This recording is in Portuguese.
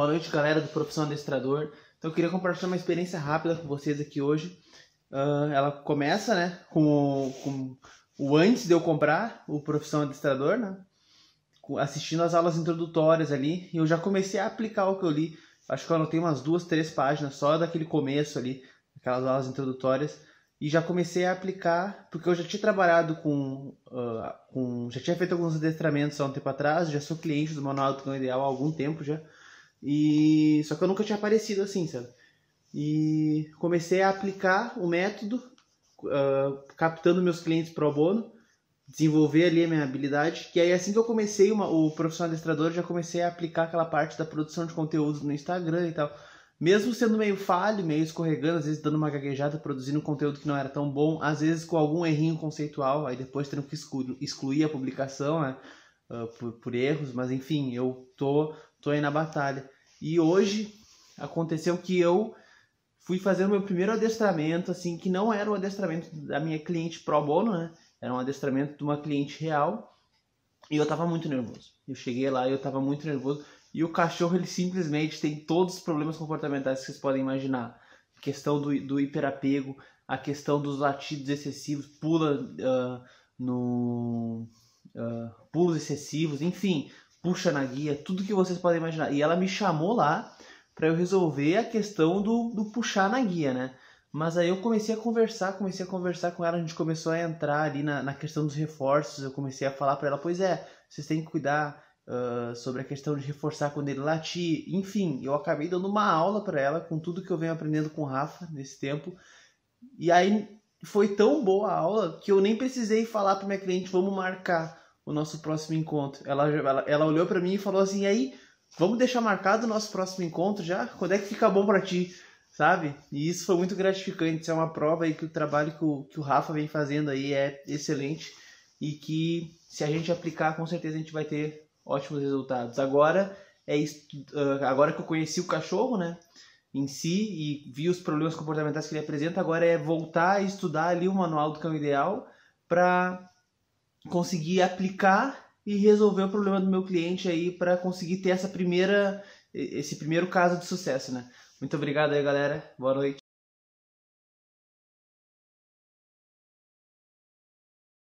Boa noite, galera do Profissão Adestrador. Então, eu queria compartilhar uma experiência rápida com vocês aqui hoje. Uh, ela começa, né, com o, com o, antes de eu comprar o Profissão Adestrador, né? Assistindo as aulas introdutórias ali, e eu já comecei a aplicar o que eu li. Acho que eu anotei umas duas, três páginas só daquele começo ali, aquelas aulas introdutórias, e já comecei a aplicar, porque eu já tinha trabalhado com. Uh, com já tinha feito alguns adestramentos há um tempo atrás, já sou cliente do Manual do Cão Ideal há algum tempo já. E só que eu nunca tinha aparecido assim, sabe? E comecei a aplicar o método, uh, captando meus clientes pro bono, desenvolver ali a minha habilidade. Que aí assim que eu comecei uma, o profissional adestrador, já comecei a aplicar aquela parte da produção de conteúdo no Instagram e tal. Mesmo sendo meio falho, meio escorregando, às vezes dando uma gaguejada, produzindo conteúdo que não era tão bom, às vezes com algum errinho conceitual, aí depois tendo que excluir a publicação, né? Uh, por, por erros, mas enfim, eu tô, tô aí na batalha. E hoje aconteceu que eu fui fazer o meu primeiro adestramento, assim, que não era o adestramento da minha cliente pro bono, né? Era um adestramento de uma cliente real. E eu tava muito nervoso. Eu cheguei lá e eu tava muito nervoso. E o cachorro, ele simplesmente tem todos os problemas comportamentais que vocês podem imaginar. A questão do, do hiperapego, a questão dos latidos excessivos, pula uh, no... Uh, pulos excessivos, enfim puxa na guia, tudo que vocês podem imaginar. E ela me chamou lá para eu resolver a questão do, do puxar na guia, né? Mas aí eu comecei a conversar, comecei a conversar com ela, a gente começou a entrar ali na, na questão dos reforços, eu comecei a falar para ela, pois é, vocês têm que cuidar uh, sobre a questão de reforçar quando ele latir, enfim, eu acabei dando uma aula para ela com tudo que eu venho aprendendo com o Rafa nesse tempo, e aí foi tão boa a aula que eu nem precisei falar para minha cliente, vamos marcar, o nosso próximo encontro. Ela, ela, ela olhou para mim e falou assim: e aí, vamos deixar marcado o nosso próximo encontro já? Quando é que fica bom para ti? Sabe? E isso foi muito gratificante. Isso é uma prova aí que o trabalho que o, que o Rafa vem fazendo aí é excelente e que se a gente aplicar, com certeza a gente vai ter ótimos resultados. Agora é ah, agora que eu conheci o cachorro, né? Em si e vi os problemas comportamentais que ele apresenta, agora é voltar a estudar ali o manual do cão ideal para consegui aplicar e resolver o problema do meu cliente aí para conseguir ter essa primeira esse primeiro caso de sucesso, né? Muito obrigado aí, galera. Boa noite.